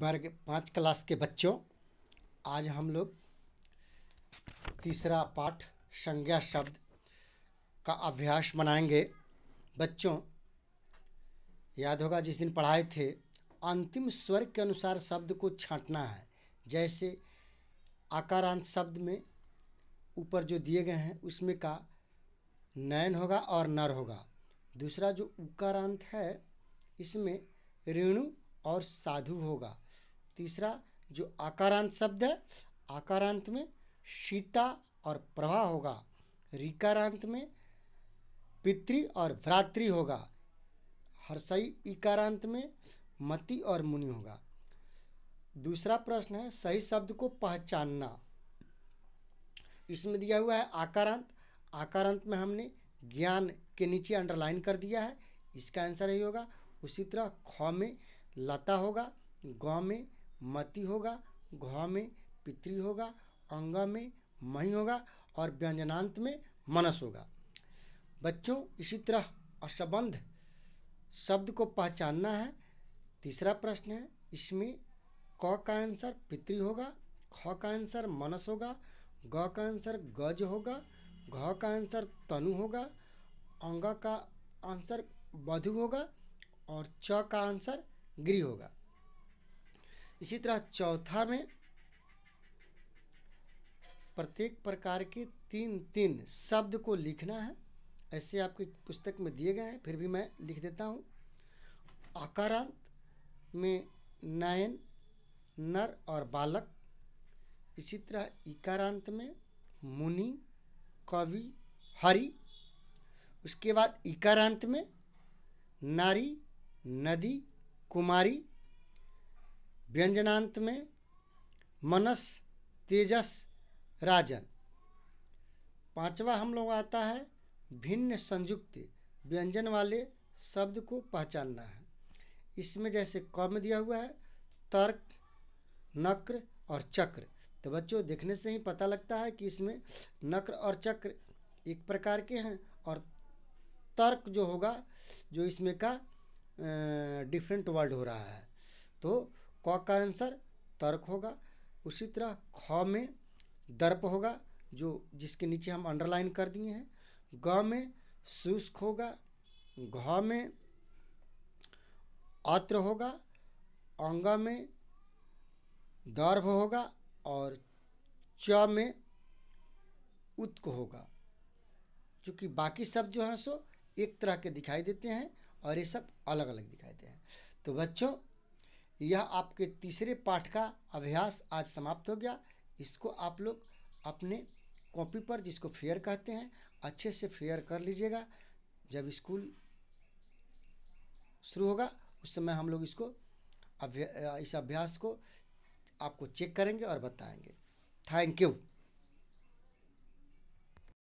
वर्ग पाँच क्लास के बच्चों आज हम लोग तीसरा पाठ संज्ञा शब्द का अभ्यास बनाएंगे बच्चों याद होगा जिस दिन पढ़ाए थे अंतिम स्वर के अनुसार शब्द को छांटना है जैसे आकारांत शब्द में ऊपर जो दिए गए हैं उसमें का नयन होगा और नर होगा दूसरा जो उकारांत है इसमें रेणु और साधु होगा तीसरा जो आकारांत शब्द है आकारांत में सीता और प्रभा होगा रिकारांत में पितृ और भ्रातृ होगा हर्षई इकारांत में मति और मुनि होगा दूसरा प्रश्न है सही शब्द को पहचानना इसमें दिया हुआ है आकारांत आकारांत में हमने ज्ञान के नीचे अंडरलाइन कर दिया है इसका आंसर यही होगा उसी तरह ख में लता होगा ग में मति होगा घ में पितृ होगा अंग में मही होगा और व्यंजनांत में मनस होगा बच्चों इसी तरह असंबंध शब्द को पहचानना है तीसरा प्रश्न है इसमें क का आंसर पितृ होगा ख का आंसर मनस होगा ग का आंसर गज होगा घ का आंसर तनु होगा अंग का आंसर वधु होगा और च का आंसर गृह होगा इसी तरह चौथा में प्रत्येक प्रकार के तीन तीन शब्द को लिखना है ऐसे आपके पुस्तक में दिए गए हैं फिर भी मैं लिख देता हूँ आकारांत में नयन नर और बालक इसी तरह इकारांत में मुनि कवि हरि उसके बाद इकारांत में नारी नदी कुमारी व्यंजनांत में मनस तेजस राजन पांचवा हम लोग आता है भिन्न संयुक्त व्यंजन वाले शब्द को पहचानना है इसमें जैसे क में दिया हुआ है तर्क नक्र और चक्र तो बच्चों देखने से ही पता लगता है कि इसमें नक्र और चक्र एक प्रकार के हैं और तर्क जो होगा जो इसमें का डिफरेंट वर्ड हो रहा है तो क का आंसर तर्क होगा उसी तरह ख में दर्प होगा जो जिसके नीचे हम अंडरलाइन कर दिए हैं ग में शुष्क होगा घ में अत्र होगा अंग में दर्भ होगा और च में उत्क होगा क्योंकि बाकी सब जो है सो एक तरह के दिखाई देते हैं और ये सब अलग अलग दिखाई देते हैं तो बच्चों यह आपके तीसरे पाठ का अभ्यास आज समाप्त हो गया इसको आप लोग अपने कॉपी पर जिसको फेयर कहते हैं अच्छे से फेयर कर लीजिएगा जब स्कूल शुरू होगा उस समय हम लोग इसको अभ्या, इस अभ्यास को आपको चेक करेंगे और बताएंगे थैंक यू